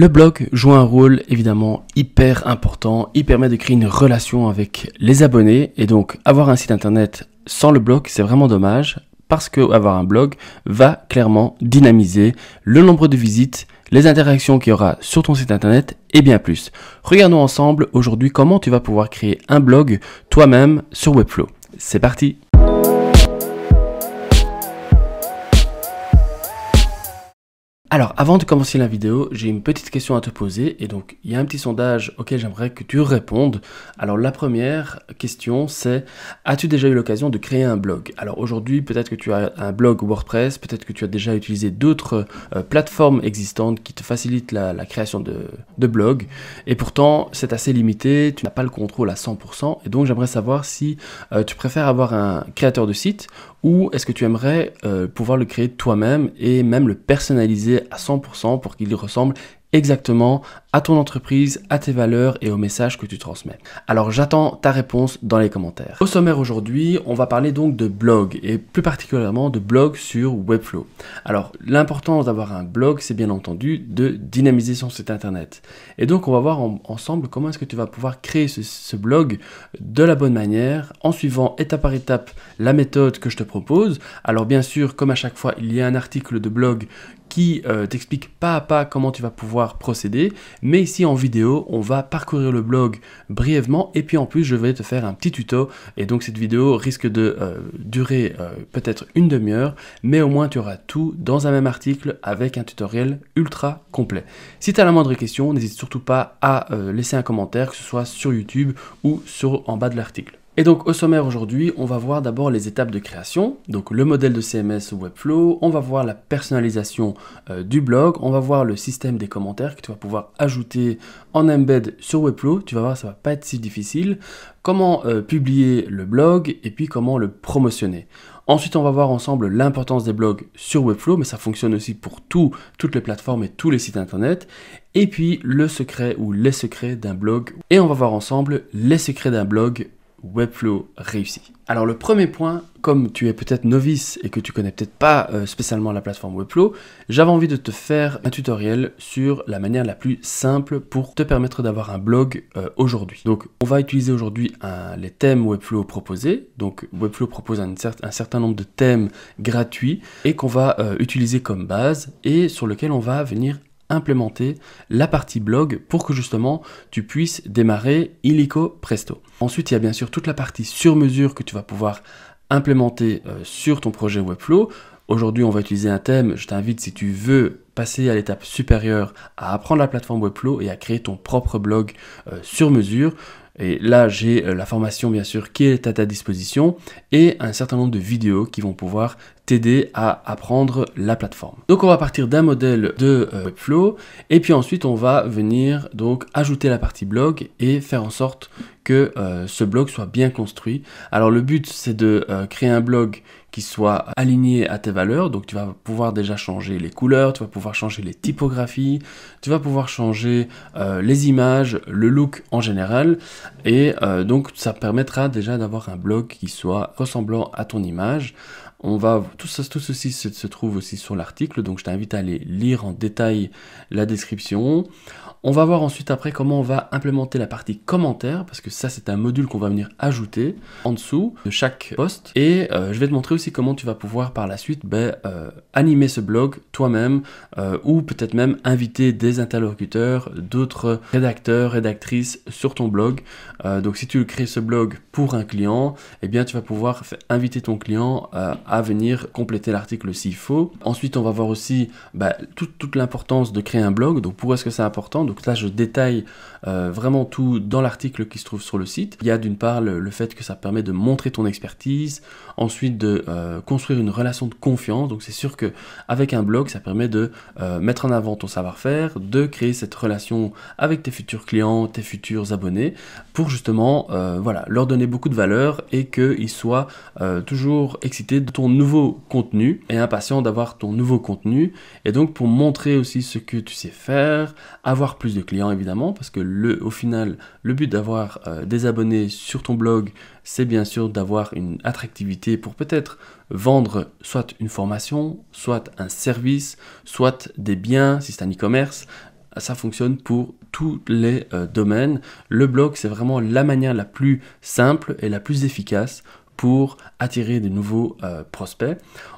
Le blog joue un rôle évidemment hyper important. Il permet de créer une relation avec les abonnés et donc avoir un site internet sans le blog, c'est vraiment dommage parce que avoir un blog va clairement dynamiser le nombre de visites, les interactions qu'il y aura sur ton site internet et bien plus. Regardons ensemble aujourd'hui comment tu vas pouvoir créer un blog toi-même sur Webflow. C'est parti. Alors, avant de commencer la vidéo, j'ai une petite question à te poser. Et donc, il y a un petit sondage auquel j'aimerais que tu répondes. Alors, la première question, c'est as-tu déjà eu l'occasion de créer un blog Alors, aujourd'hui, peut-être que tu as un blog WordPress, peut-être que tu as déjà utilisé d'autres euh, plateformes existantes qui te facilitent la, création de, blogs. Et pourtant, c'est assez limité, tu n'as pas le contrôle à 100%. Et donc, j'aimerais savoir si euh, tu préfères avoir un créateur de site ou est-ce que tu aimerais euh, pouvoir le créer toi-même et même le personnaliser 100% pour qu'il ressemble exactement à ton entreprise, à tes valeurs et au message que tu transmets. Alors j'attends ta réponse dans les commentaires. Au sommaire aujourd'hui, on va parler donc de blog et plus particulièrement de blog sur Webflow. Alors l'importance d'avoir un blog, c'est bien entendu de dynamiser son site internet. Et donc on va voir ensemble comment est-ce que tu vas pouvoir créer ce, ce blog de la bonne manière en suivant étape par étape la méthode que je te propose. Alors bien sûr, comme à chaque fois, il y a un article de blog qui euh, t'explique pas à pas comment tu vas pouvoir procéder. Mais ici en vidéo, on va parcourir le blog brièvement et puis en plus je vais te faire un petit tuto. Et donc cette vidéo risque de euh, durer euh, peut-être une demi-heure, mais au moins tu auras tout dans un même article avec un tutoriel ultra complet. Si tu as la moindre question, n'hésite surtout pas à laisser un commentaire, que ce soit sur YouTube ou sur, en bas de l'article. Et donc au sommaire aujourd'hui, on va voir d'abord les étapes de création, donc le modèle de CMS Webflow, on va voir la personnalisation euh, du blog, on va voir le système des commentaires que tu vas pouvoir ajouter en embed sur Webflow, tu vas voir ça va pas être si difficile, comment euh, publier le blog et puis comment le promotionner. Ensuite, on va voir ensemble l'importance des blogs sur Webflow, mais ça fonctionne aussi pour tout, toutes les plateformes et tous les sites internet. Et puis, le secret ou les secrets d'un blog. Et on va voir ensemble les secrets d'un blog Webflow réussi Alors le premier point, comme tu es peut-être novice et que tu connais peut-être pas euh, spécialement la plateforme Webflow, j'avais envie de te faire un tutoriel sur la manière la plus simple pour te permettre d'avoir un blog euh, aujourd'hui. Donc on va utiliser aujourd'hui les thèmes Webflow proposés. Donc Webflow propose un, certain nombre de thèmes gratuits et qu'on va euh, utiliser comme base et sur lequel on va venir implémenter la partie blog pour que justement tu puisses démarrer illico presto. Ensuite, il y a bien sûr toute la partie sur mesure que tu vas pouvoir implémenter euh, sur ton projet Webflow. Aujourd'hui, on va utiliser un thème. Je t'invite, si tu veux passer à l'étape supérieure, à apprendre la plateforme Webflow et à créer ton propre blog euh, sur mesure. Et là, j'ai euh, la formation, bien sûr, qui est à ta disposition et un certain nombre de vidéos qui vont pouvoir t'aider à apprendre la plateforme. Donc on va partir d'un modèle de euh, Webflow et puis ensuite on va venir donc ajouter la partie blog et faire en sorte que euh, ce blog soit bien construit. Alors le but c'est de euh, créer un blog qui soit aligné à tes valeurs. Donc tu vas pouvoir déjà changer les couleurs, tu vas pouvoir changer les typographies, tu vas pouvoir changer les images, le look en général. Et donc ça permettra déjà d'avoir un blog qui soit ressemblant à ton image. On va, tout, ça, tout ceci se, trouve aussi sur l'article, donc je t'invite à aller lire en détail la description. On va voir ensuite après comment on va implémenter la partie commentaires parce que ça c'est un module qu'on va venir ajouter en dessous de chaque post. Et euh, je vais te montrer aussi comment tu vas pouvoir par la suite ben, euh, animer ce blog toi-même, euh, ou peut-être même inviter des interlocuteurs, d'autres rédacteurs, rédactrices sur ton blog euh, donc si tu crées ce blog pour un client, eh bien tu vas pouvoir inviter ton client euh, à venir compléter l'article s'il faut. Ensuite, on va voir aussi bah, toute, l'importance de créer un blog. Donc pourquoi est-ce que c'est important Donc là, je détaille euh, vraiment tout dans l'article qui se trouve sur le site. Il y a d'une part le, le, fait que ça permet de montrer ton expertise, ensuite de construire une relation de confiance. Donc c'est sûr que avec un blog, ça permet de mettre en avant ton savoir-faire, de créer cette relation avec tes futurs clients, tes futurs abonnés pour justement euh, voilà, leur donner beaucoup de valeur et qu'ils soient euh, toujours excités de ton nouveau contenu et impatients d'avoir ton nouveau contenu. Et donc pour montrer aussi ce que tu sais faire, avoir plus de clients évidemment, parce que le, au final, le but d'avoir euh, des abonnés sur ton blog, c'est bien sûr d'avoir une attractivité pour peut-être vendre soit une formation, soit un service, soit des biens si c'est un e-commerce, ça fonctionne pour tous les euh, domaines. Le blog, c'est vraiment la manière la plus simple et la plus efficace pour attirer de nouveaux euh, prospects.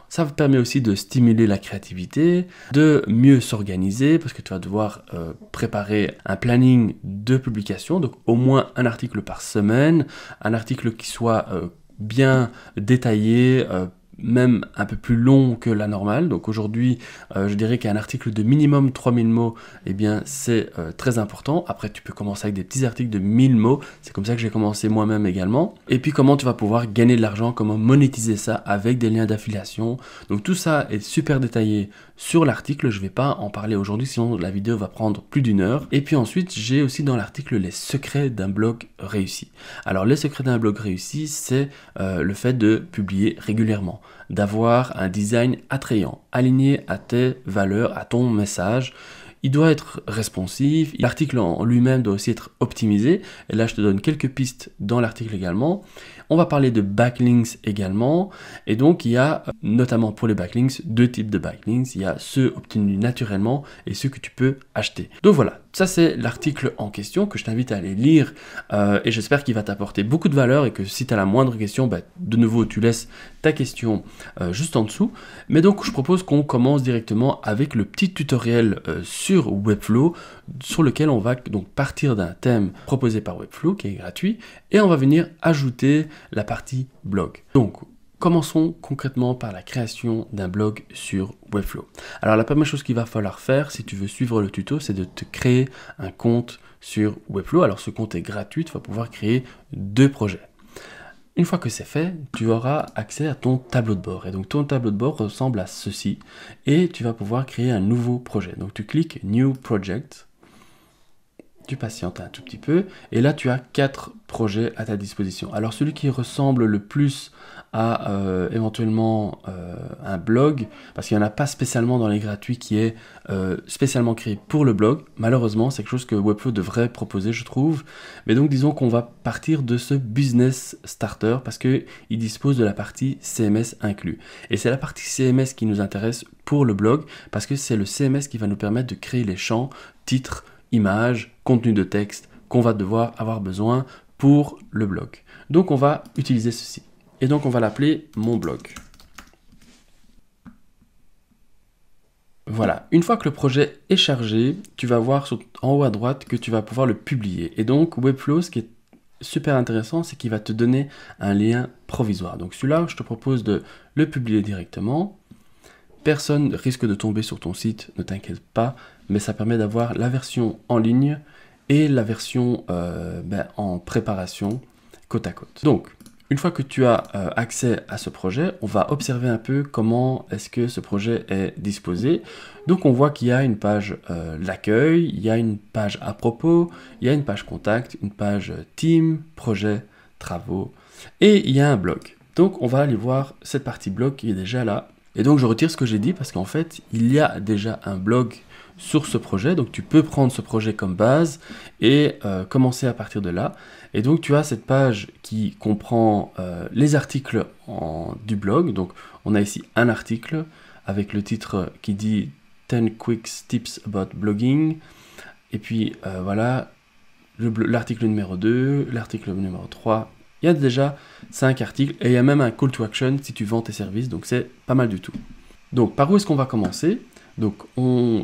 Ça vous permet aussi de stimuler la créativité, de mieux s'organiser, parce que tu vas devoir euh, préparer un planning de publication, donc au moins un article par semaine, un article qui soit bien détaillé, même un peu plus long que la normale. Donc aujourd'hui, euh, je dirais qu'un article de minimum 3000 mots, eh bien c'est euh, très important. Après, tu peux commencer avec des petits articles de 1000 mots. C'est comme ça que j'ai commencé moi-même également. Et puis comment tu vas pouvoir gagner de l'argent, comment monétiser ça avec des liens d'affiliation. Donc tout ça est super détaillé sur l'article. Je ne vais pas en parler aujourd'hui, sinon la vidéo va prendre plus d'une heure. Et puis ensuite, j'ai aussi dans l'article les secrets d'un blog réussi. Alors les secrets d'un blog réussi, c'est euh, le fait de publier régulièrement d'avoir un design attrayant, aligné à tes valeurs, à ton message. Il doit être responsif, l'article en lui-même doit aussi être optimisé, et là je te donne quelques pistes dans l'article également, on va parler de backlinks également. Et donc, il y a euh, notamment pour les backlinks deux types de backlinks. Il y a ceux obtenus naturellement et ceux que tu peux acheter. Donc voilà, ça c'est l'article en question que je t'invite à aller lire euh, et j'espère qu'il va t'apporter beaucoup de valeur et que si tu as la moindre question, bah, de nouveau tu laisses ta question euh, juste en dessous. Mais donc je propose qu'on commence directement avec le petit tutoriel sur Webflow sur lequel on va donc partir d'un thème proposé par Webflow qui est gratuit et on va venir ajouter la partie blog. Donc, Commençons concrètement par la création d'un blog sur Webflow. Alors la première chose qu'il va falloir faire si tu veux suivre le tuto, c'est de te créer un compte sur Webflow. Alors ce compte est gratuit, tu vas pouvoir créer deux projets. Une fois que c'est fait, tu auras accès à ton tableau de bord. Et donc ton tableau de bord ressemble à ceci. Et tu vas pouvoir créer un nouveau projet. Donc tu cliques New Project tu patientes un tout petit peu, et là tu as quatre projets à ta disposition. Alors celui qui ressemble le plus à euh, éventuellement euh, un blog, parce qu'il n'y en a pas spécialement dans les gratuits qui est euh, spécialement créé pour le blog, malheureusement c'est quelque chose que Webflow devrait proposer je trouve, mais donc disons qu'on va partir de ce business starter parce qu'il dispose de la partie CMS inclus. Et c'est la partie CMS qui nous intéresse pour le blog, parce que c'est le CMS qui va nous permettre de créer les champs, titres, images, contenu de texte qu'on va devoir avoir besoin pour le blog. Donc on va utiliser ceci. Et donc on va l'appeler mon blog. Voilà, une fois que le projet est chargé, tu vas voir en haut à droite que tu vas pouvoir le publier. Et donc Webflow, ce qui est super intéressant, c'est qu'il va te donner un lien provisoire. Donc celui-là, je te propose de le publier directement. Personne ne risque de tomber sur ton site, ne t'inquiète pas, mais ça permet d'avoir la version en ligne et la version euh, ben, en préparation côte à côte. Donc, une fois que tu as euh, accès à ce projet, on va observer un peu comment est-ce que ce projet est disposé. Donc on voit qu'il y a une page euh, l'accueil, il y a une page à propos, il y a une page contact, une page team, projet, travaux, et il y a un blog. Donc on va aller voir cette partie blog qui est déjà là. Et donc je retire ce que j'ai dit parce qu'en fait il y a déjà un blog sur ce projet. Donc tu peux prendre ce projet comme base et euh, commencer à partir de là. Et donc tu as cette page qui comprend euh, les articles du blog. Donc on a ici un article avec le titre qui dit 10 quick tips about blogging. Et puis euh, voilà, l'article numéro 2, l'article numéro 3. Il y a déjà 5 articles et il y a même un call to action si tu vends tes services, donc c'est pas mal du tout. Donc par où est-ce qu'on va commencer donc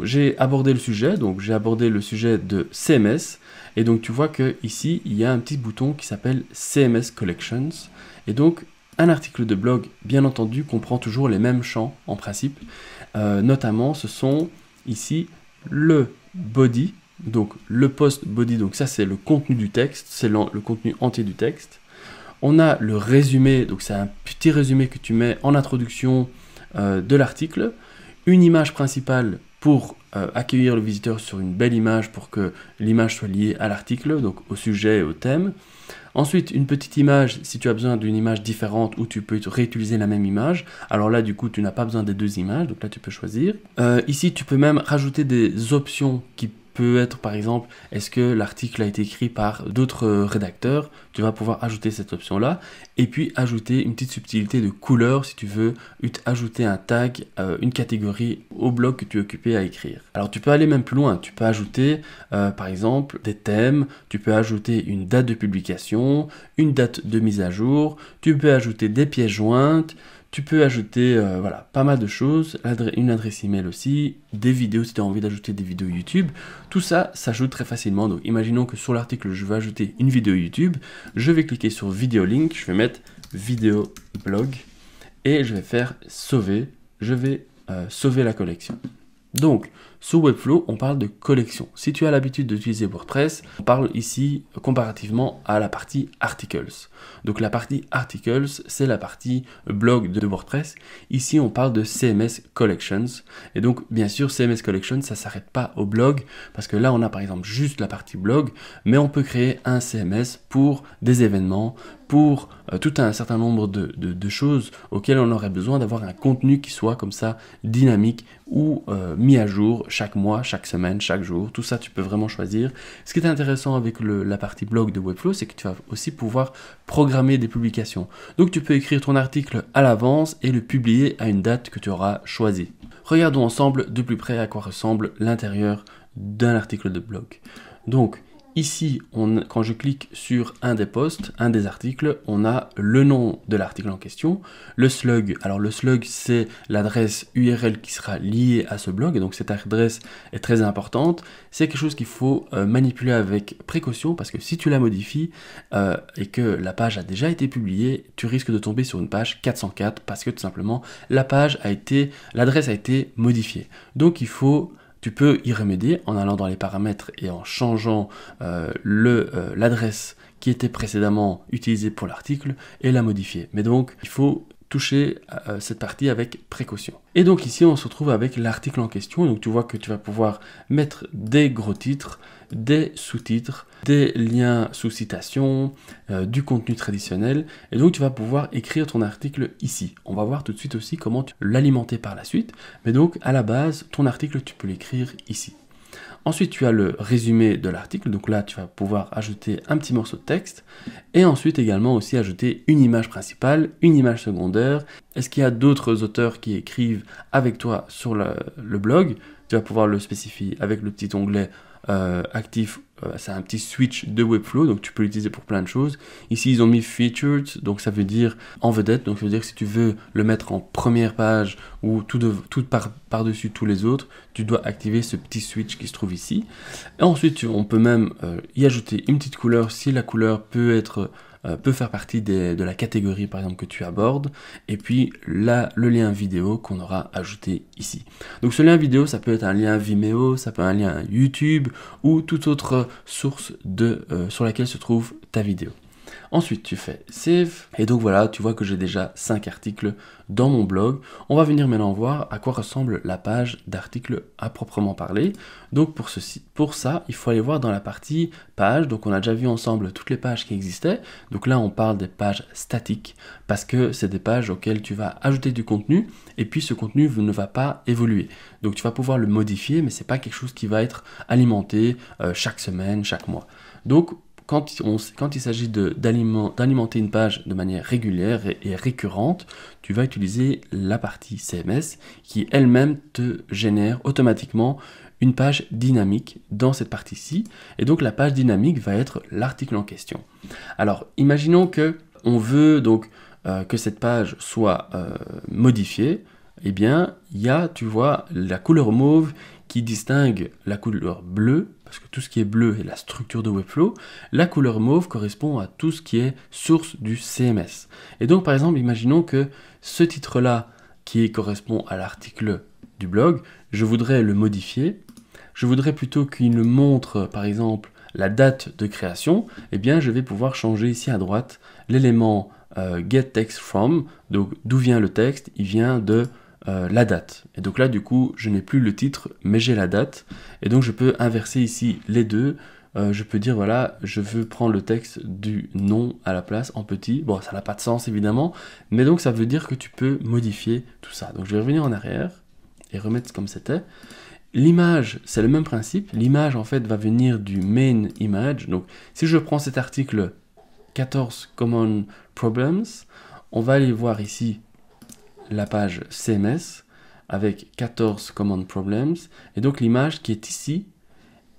j'ai abordé le sujet, donc j'ai abordé le sujet de CMS, et donc tu vois qu'ici, il y a un petit bouton qui s'appelle CMS Collections, et donc un article de blog, bien entendu, comprend toujours les mêmes champs en principe, euh, notamment ce sont ici le body, donc le post body, donc ça c'est le contenu du texte, c'est le, contenu entier du texte. On a le résumé, donc c'est un petit résumé que tu mets en introduction euh, de l'article une image principale pour euh, accueillir le visiteur sur une belle image pour que l'image soit liée à l'article, donc au sujet et au thème. Ensuite, une petite image, si tu as besoin d'une image différente ou tu peux réutiliser la même image. Alors là, du coup, tu n'as pas besoin des deux images, donc là, tu peux choisir. Euh, ici, tu peux même rajouter des options qui peut être par exemple est-ce que l'article a été écrit par d'autres euh, rédacteurs Tu vas pouvoir ajouter cette option-là et puis ajouter une petite subtilité de couleur si tu veux ajouter un tag, euh, une catégorie au bloc que tu es occupé à écrire. Alors tu peux aller même plus loin, tu peux ajouter euh, par exemple des thèmes, tu peux ajouter une date de publication, une date de mise à jour, tu peux ajouter des pièces jointes, tu peux ajouter euh, voilà, pas mal de choses, une adresse email aussi, des vidéos si tu as envie d'ajouter des vidéos YouTube. Tout ça s'ajoute très facilement. Donc imaginons que sur l'article, je veux ajouter une vidéo YouTube. Je vais cliquer sur vidéo link, je vais mettre vidéo blog et je vais faire sauver. Je vais euh, sauver la collection. Donc sous Webflow, on parle de collection. Si tu as l'habitude d'utiliser WordPress, on parle ici comparativement à la partie articles. Donc la partie articles, c'est la partie blog de WordPress. Ici, on parle de CMS collections. Et donc, bien sûr, CMS collections, ça ne s'arrête pas au blog parce que là, on a par exemple juste la partie blog, mais on peut créer un CMS pour des événements, pour euh, tout un certain nombre de, choses auxquelles on aurait besoin d'avoir un contenu qui soit comme ça dynamique ou euh, mis à jour chaque mois, chaque semaine, chaque jour. Tout ça, tu peux vraiment choisir. Ce qui est intéressant avec la partie blog de Webflow, c'est que tu vas aussi pouvoir programmer des publications. Donc tu peux écrire ton article à l'avance et le publier à une date que tu auras choisie. Regardons ensemble de plus près à quoi ressemble l'intérieur d'un article de blog. Donc, Ici, quand je clique sur un des posts, un des articles, on a le nom de l'article en question, le slug. Alors le slug, c'est l'adresse URL qui sera liée à ce blog, donc cette adresse est très importante. C'est quelque chose qu'il faut euh, manipuler avec précaution parce que si tu la modifies euh, et que la page a déjà été publiée, tu risques de tomber sur une page 404 parce que tout simplement la page a été, l'adresse a été modifiée. Donc il faut tu peux y remédier en allant dans les paramètres et en changeant euh, euh, l'adresse qui était précédemment utilisée pour l'article et la modifier. Mais donc, il faut toucher euh, cette partie avec précaution. Et donc ici, on se retrouve avec l'article en question. Donc tu vois que tu vas pouvoir mettre des gros titres, des sous-titres, des liens sous citation, euh, du contenu traditionnel. Et donc tu vas pouvoir écrire ton article ici. On va voir tout de suite aussi comment l'alimenter par la suite. Mais donc à la base, ton article, tu peux l'écrire ici. Ensuite, tu as le résumé de l'article. Donc là, tu vas pouvoir ajouter un petit morceau de texte. Et ensuite, également aussi ajouter une image principale, une image secondaire. Est-ce qu'il y a d'autres auteurs qui écrivent avec toi sur le, blog Tu vas pouvoir le spécifier avec le petit onglet euh, actif, euh, c'est un petit switch de Webflow, donc tu peux l'utiliser pour plein de choses. Ici, ils ont mis featured, donc ça veut dire en vedette, donc ça veut dire que si tu veux le mettre en première page ou tout, par, dessus tous les autres, tu dois activer ce petit switch qui se trouve ici. Et ensuite, on peut même euh, y ajouter une petite couleur si la couleur peut être euh, peut faire partie de la catégorie par exemple que tu abordes, et puis là le lien vidéo qu'on aura ajouté ici. Donc ce lien vidéo, ça peut être un lien Vimeo, ça peut être un lien YouTube ou toute autre source de, euh, sur laquelle se trouve ta vidéo. Ensuite, tu fais save. Et donc voilà, tu vois que j'ai déjà 5 articles dans mon blog. On va venir maintenant voir à quoi ressemble la page d'articles à proprement parler. Donc pour, ceci, pour ça, il faut aller voir dans la partie page. Donc on a déjà vu ensemble toutes les pages qui existaient. Donc là, on parle des pages statiques parce que c'est des pages auxquelles tu vas ajouter du contenu et puis ce contenu ne va pas évoluer. Donc tu vas pouvoir le modifier, mais c'est pas quelque chose qui va être alimenté euh, chaque semaine, chaque mois. Donc quand, il s'agit d'alimenter une page de manière régulière et, récurrente, tu vas utiliser la partie CMS qui elle-même te génère automatiquement une page dynamique dans cette partie-ci. Et donc la page dynamique va être l'article en question. Alors imaginons que on veut donc euh, que cette page soit euh, modifiée eh bien, il y a, tu vois, la couleur mauve qui distingue la couleur bleue, parce que tout ce qui est bleu est la structure de Webflow, la couleur mauve correspond à tout ce qui est source du CMS. Et donc, par exemple, imaginons que ce titre-là, qui correspond à l'article du blog, je voudrais le modifier. Je voudrais plutôt qu'il me montre, par exemple, la date de création. Eh bien, je vais pouvoir changer ici à droite l'élément euh, get text from. Donc, d'où vient le texte Il vient de euh, la date. Et donc là, du coup, je n'ai plus le titre, mais j'ai la date. Et donc, je peux inverser ici les deux. Euh, je peux dire, voilà, je veux prendre le texte du nom à la place en petit. Bon, ça n'a pas de sens, évidemment. Mais donc, ça veut dire que tu peux modifier tout ça. Donc, je vais revenir en arrière et remettre comme c'était. L'image, c'est le même principe. L'image, en fait, va venir du main image. Donc, si je prends cet article 14 Common Problems, on va aller voir ici la page CMS avec 14 command problems. Et donc l'image qui est ici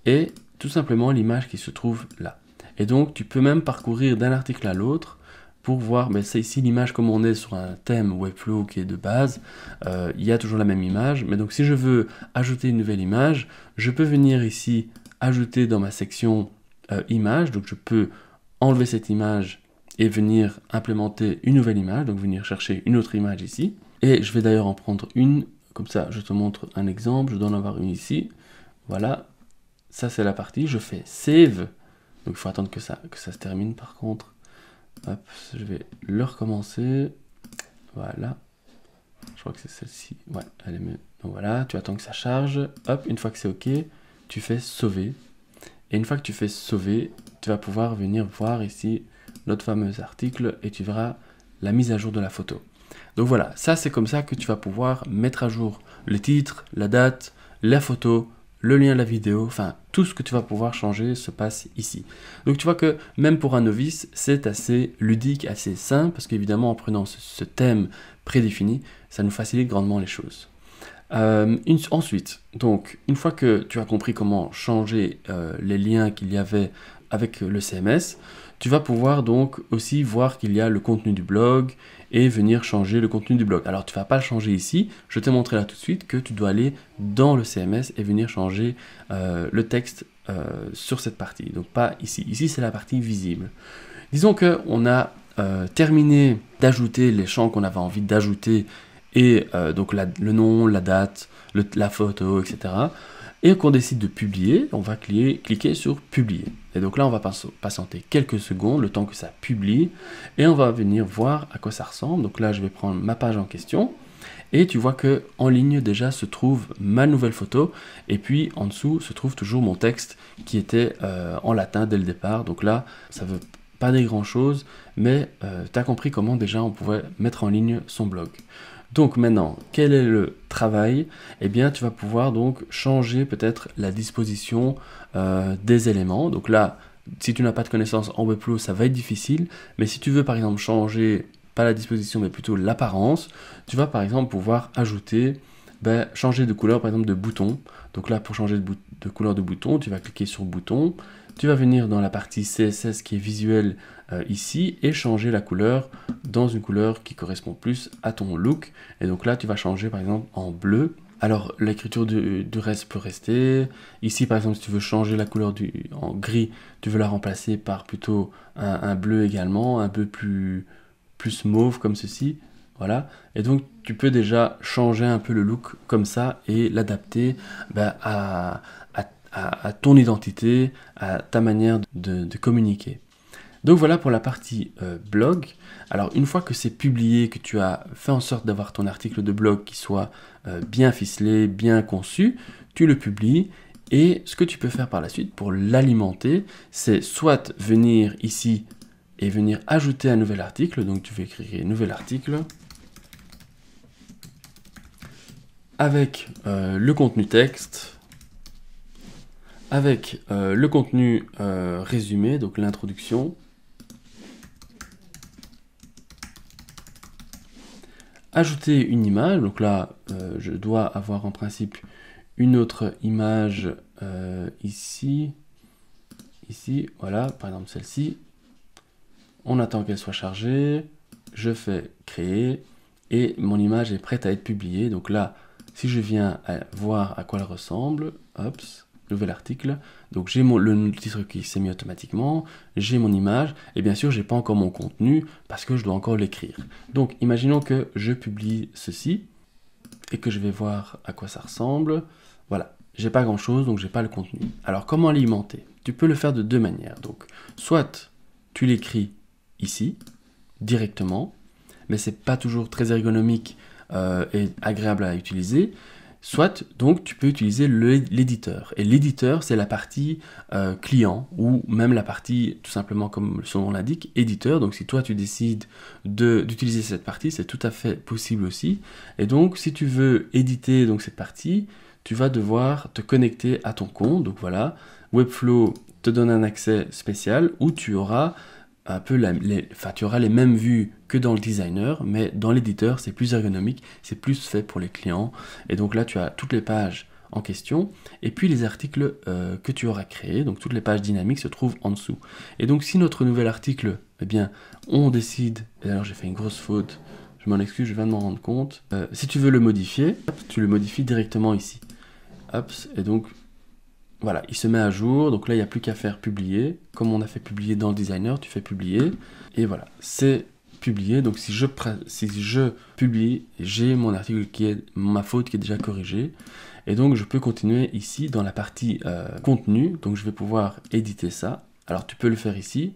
est tout simplement l'image qui se trouve là. Et donc tu peux même parcourir d'un article à l'autre pour voir, mais ben, c'est ici l'image comme on est sur un thème Webflow qui est de base, euh, il y a toujours la même image, mais donc si je veux ajouter une nouvelle image, je peux venir ici ajouter dans ma section euh, image, donc je peux enlever cette image et venir implémenter une nouvelle image, donc venir chercher une autre image ici. Et je vais d'ailleurs en prendre une, comme ça je te montre un exemple, je dois en avoir une ici. Voilà, ça c'est la partie, je fais save, donc il faut attendre que ça, que ça se termine par contre. je vais le recommencer, voilà. Je crois que c'est celle-ci, ouais, elle est mieux. voilà, tu attends que ça charge, hop, une fois que c'est ok, tu fais sauver. Et une fois que tu fais sauver, tu vas pouvoir venir voir ici notre fameux article et tu verras la mise à jour de la photo. Donc voilà, ça c'est comme ça que tu vas pouvoir mettre à jour le titre, la date, la photo, le lien de la vidéo, enfin tout ce que tu vas pouvoir changer se passe ici. Donc tu vois que même pour un novice, c'est assez ludique, assez simple, parce qu'évidemment en prenant ce, thème prédéfini, ça nous facilite grandement les choses. Euh, ensuite, donc une fois que tu as compris comment changer euh, les liens qu'il y avait avec le CMS, tu vas pouvoir donc aussi voir qu'il y a le contenu du blog et venir changer le contenu du blog. Alors tu ne vas pas le changer ici, je t'ai montré là tout de suite que tu dois aller dans le CMS et venir changer euh, le texte euh, sur cette partie, donc pas ici. Ici c'est la partie visible. Disons qu'on a euh, terminé d'ajouter les champs qu'on avait envie d'ajouter et donc le nom, la date, la photo, etc qu'on décide de publier, on va cliquer, sur publier. Et donc là, on va patienter quelques secondes, le temps que ça publie, et on va venir voir à quoi ça ressemble. Donc là, je vais prendre ma page en question, et tu vois que en ligne déjà se trouve ma nouvelle photo, et puis en dessous se trouve toujours mon texte qui était euh, en latin dès le départ. Donc là, ça veut pas des grand chose, mais euh, tu as compris comment déjà on pouvait mettre en ligne son blog. Donc maintenant, quel est le travail Eh bien, tu vas pouvoir donc changer peut-être la disposition euh, des éléments. Donc là, si tu n'as pas de connaissances en Webflow, ça va être difficile. Mais si tu veux par exemple changer, pas la disposition, mais plutôt l'apparence, tu vas par exemple pouvoir ajouter, ben, changer de couleur par exemple de bouton. Donc là, pour changer de, de couleur de bouton, tu vas cliquer sur bouton tu vas venir dans la partie CSS qui est visuelle euh, ici et changer la couleur dans une couleur qui correspond plus à ton look. Et donc là, tu vas changer par exemple en bleu. Alors l'écriture du, reste peut rester. Ici par exemple si tu veux changer la couleur du, en gris, tu veux la remplacer par plutôt un, bleu également, un peu plus, plus mauve comme ceci. Voilà. Et donc tu peux déjà changer un peu le look comme ça et l'adapter bah, à, à, ton identité, à ta manière de, communiquer. Donc voilà pour la partie euh, blog. Alors une fois que c'est publié, que tu as fait en sorte d'avoir ton article de blog qui soit euh, bien ficelé, bien conçu, tu le publies et ce que tu peux faire par la suite pour l'alimenter, c'est soit venir ici et venir ajouter un nouvel article. Donc tu vas écrire nouvel article avec euh, le contenu texte avec euh, le contenu euh, résumé, donc l'introduction, ajouter une image, donc là euh, je dois avoir en principe une autre image ici, ici, voilà, par exemple celle-ci, on attend qu'elle soit chargée, je fais créer, et mon image est prête à être publiée, donc là, si je viens voir à quoi elle ressemble, hops, nouvel article. Donc j'ai le titre qui s'est mis automatiquement, j'ai mon image, et bien sûr, j'ai pas encore mon contenu parce que je dois encore l'écrire. Donc imaginons que je publie ceci et que je vais voir à quoi ça ressemble. Voilà, j'ai pas grand chose, donc j'ai pas le contenu. Alors comment alimenter Tu peux le faire de deux manières. Donc soit tu l'écris ici directement, mais c'est pas toujours très ergonomique euh, et agréable à utiliser. Soit, donc, tu peux utiliser l'éditeur. Et l'éditeur, c'est la partie euh, client, ou même la partie, tout simplement comme son nom l'indique, éditeur. Donc, si toi, tu décides d'utiliser cette partie, c'est tout à fait possible aussi. Et donc, si tu veux éditer donc, cette partie, tu vas devoir te connecter à ton compte. Donc, voilà, Webflow te donne un accès spécial où tu auras un peu la, les, enfin, tu auras les mêmes vues que dans le designer, mais dans l'éditeur, c'est plus ergonomique, c'est plus fait pour les clients. Et donc là, tu as toutes les pages en question, et puis les articles euh, que tu auras créés, donc toutes les pages dynamiques se trouvent en dessous. Et donc si notre nouvel article, eh bien, on décide, et alors j'ai fait une grosse faute, je m'en excuse, je viens de m'en rendre compte, euh, si tu veux le modifier, tu le modifies directement ici. Hop, et donc voilà, il se met à jour, donc là il n'y a plus qu'à faire publier. Comme on a fait publier dans le designer, tu fais publier. Et voilà, c'est publié. Donc si je, si je publie, j'ai mon article qui est ma faute qui est déjà corrigé Et donc je peux continuer ici dans la partie euh, contenu. Donc je vais pouvoir éditer ça. Alors tu peux le faire ici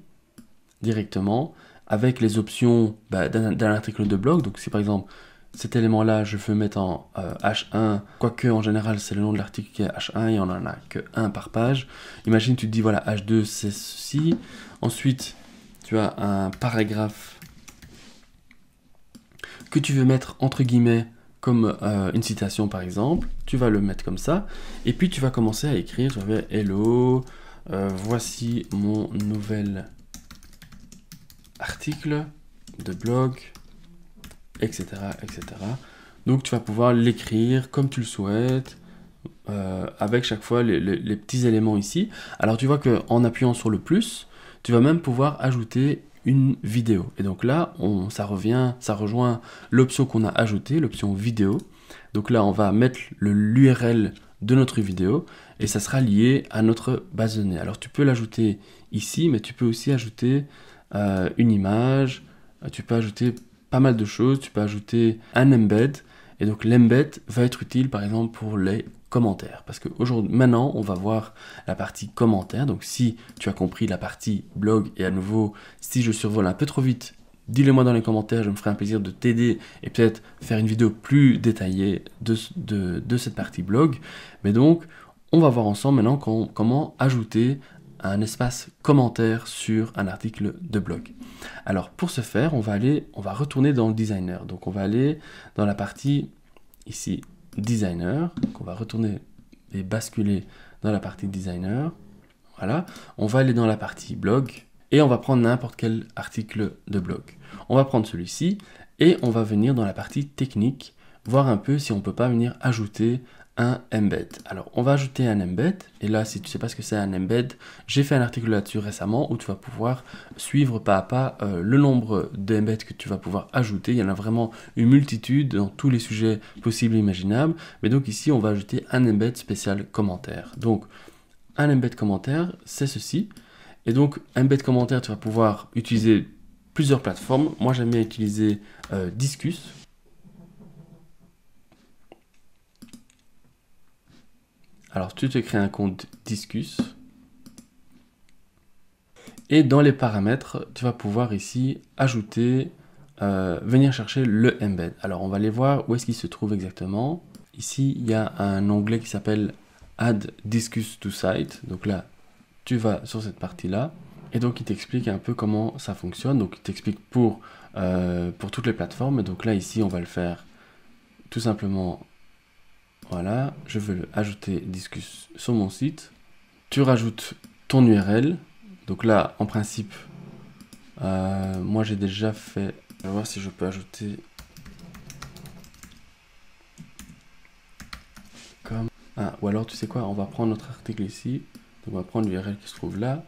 directement avec les options bah, d'un article de blog. Donc si par exemple cet élément-là, je veux mettre en H1, euh, quoique en général c'est le nom de l'article qui est H1 Il n'y en a que un par page. Imagine, tu te dis voilà, H2 c'est ceci. Ensuite, tu as un paragraphe que tu veux mettre entre guillemets comme euh, une citation par exemple. Tu vas le mettre comme ça et puis tu vas commencer à écrire. Je vais Hello, euh, voici mon nouvel article de blog etc., etc. Donc tu vas pouvoir l'écrire comme tu le souhaites, euh, avec chaque fois les, petits éléments ici. Alors tu vois qu'en appuyant sur le plus, tu vas même pouvoir ajouter une vidéo. Et donc là, on, ça revient, ça rejoint l'option qu'on a ajoutée, l'option vidéo. Donc là, on va mettre l'URL de notre vidéo et ça sera lié à notre base de données. Alors tu peux l'ajouter ici, mais tu peux aussi ajouter euh, une image, tu peux ajouter pas mal de choses. Tu peux ajouter un embed. Et donc l'embed va être utile par exemple pour les commentaires. Parce que aujourd'hui, maintenant, on va voir la partie commentaires. Donc si tu as compris la partie blog et à nouveau, si je survole un peu trop vite, dis-le moi dans les commentaires, je me ferai un plaisir de t'aider et peut-être faire une vidéo plus détaillée de, de, de cette partie blog. Mais donc, on va voir ensemble maintenant comment ajouter un espace commentaire sur un article de blog. Alors pour ce faire, on va aller, on va retourner dans le designer. Donc on va aller dans la partie ici designer. on va retourner et basculer dans la partie designer. Voilà, on va aller dans la partie blog et on va prendre n'importe quel article de blog. On va prendre celui-ci et on va venir dans la partie technique voir un peu si on peut pas venir ajouter un embed. Alors, on va ajouter un embed. Et là, si tu sais pas ce que c'est un embed, j'ai fait un article là-dessus récemment où tu vas pouvoir suivre pas à pas euh, le nombre d'embeds que tu vas pouvoir ajouter. Il y en a vraiment une multitude dans tous les sujets possibles imaginables. Mais donc ici, on va ajouter un embed spécial commentaire. Donc, un embed commentaire, c'est ceci. Et donc, embed commentaire, tu vas pouvoir utiliser plusieurs plateformes. Moi, j'aime bien utiliser euh, Discus Alors tu te crées un compte Discus. Et dans les paramètres, tu vas pouvoir ici ajouter, euh, venir chercher le embed. Alors on va aller voir où est-ce qu'il se trouve exactement. Ici, il y a un onglet qui s'appelle Add Discus to Site. Donc là, tu vas sur cette partie-là. Et donc, il t'explique un peu comment ça fonctionne. Donc, il t'explique pour, euh, pour toutes les plateformes. donc là, ici, on va le faire tout simplement voilà, je veux ajouter Discus sur mon site. Tu rajoutes ton URL. Donc là, en principe, euh, moi j'ai déjà fait... Je vais voir si je peux ajouter... Comme... Ah, ou alors tu sais quoi, on va prendre notre article ici. on va prendre l'URL qui se trouve là.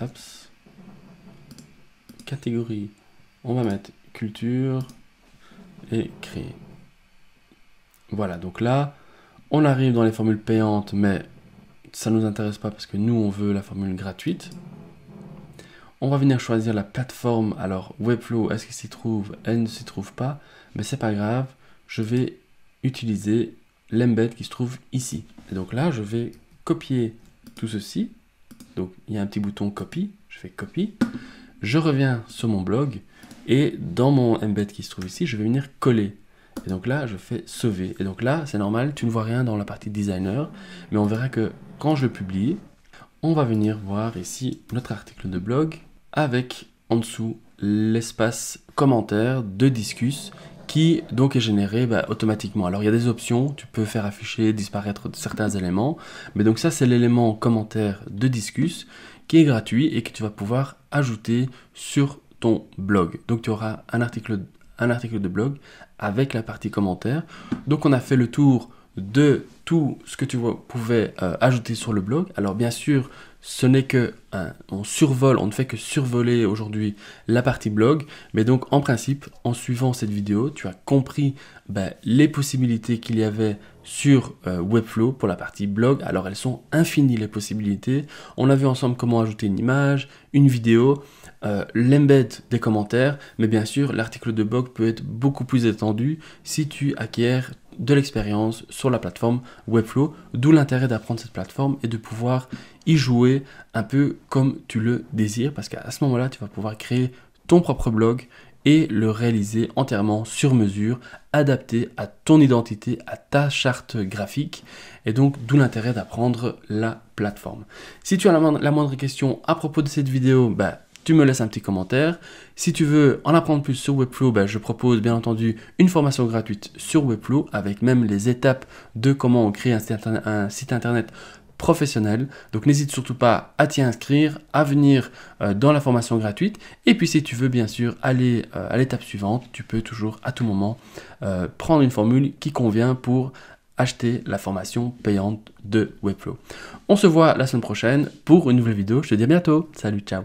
Apps. Catégorie. On va mettre culture et créer. Voilà, donc là, on arrive dans les formules payantes, mais ça ne nous intéresse pas parce que nous, on veut la formule gratuite. On va venir choisir la plateforme. Alors, Webflow, est-ce qu'il s'y trouve Elle ne s'y trouve pas, mais c'est pas grave. Je vais utiliser l'embed qui se trouve ici. Et donc là, je vais copier tout ceci. Donc, il y a un petit bouton copy. Je fais copie. Je reviens sur mon blog et dans mon embed qui se trouve ici, je vais venir coller. Et donc là, je fais sauver. Et donc là, c'est normal, tu ne vois rien dans la partie designer, mais on verra que quand je publie, on va venir voir ici notre article de blog avec en dessous l'espace commentaire de Discus qui donc est généré bah, automatiquement. Alors il y a des options, tu peux faire afficher, disparaître certains éléments, mais donc ça c'est l'élément commentaire de Discus qui est gratuit et que tu vas pouvoir ajouter sur ton blog. Donc tu auras un article, un article de blog avec la partie commentaire. Donc on a fait le tour de tout ce que tu pouvais euh, ajouter sur le blog. Alors bien sûr, ce n'est que un, euh, on survole, on ne fait que survoler aujourd'hui la partie blog, mais donc en principe, en suivant cette vidéo, tu as compris ben, les possibilités qu'il y avait sur euh, Webflow pour la partie blog. Alors elles sont infinies les possibilités. On a vu ensemble comment ajouter une image, une vidéo. Euh, l'embed des commentaires, mais bien sûr l'article de blog peut être beaucoup plus étendu si tu acquiers de l'expérience sur la plateforme Webflow, d'où l'intérêt d'apprendre cette plateforme et de pouvoir y jouer un peu comme tu le désires, parce qu'à ce moment-là, tu vas pouvoir créer ton propre blog et le réaliser entièrement sur mesure, adapté à ton identité, à ta charte graphique, et donc d'où l'intérêt d'apprendre la plateforme. Si tu as la moindre, question à propos de cette vidéo, bah, tu me laisses un petit commentaire. Si tu veux en apprendre plus sur Webflow, ben, je propose bien entendu une formation gratuite sur Webflow avec même les étapes de comment on crée un site internet, professionnel. Donc n'hésite surtout pas à t'y inscrire, à venir euh, dans la formation gratuite. Et puis si tu veux bien sûr aller euh, à l'étape suivante, tu peux toujours à tout moment euh, prendre une formule qui convient pour acheter la formation payante de Webflow. On se voit la semaine prochaine pour une nouvelle vidéo. Je te dis à bientôt. Salut, ciao.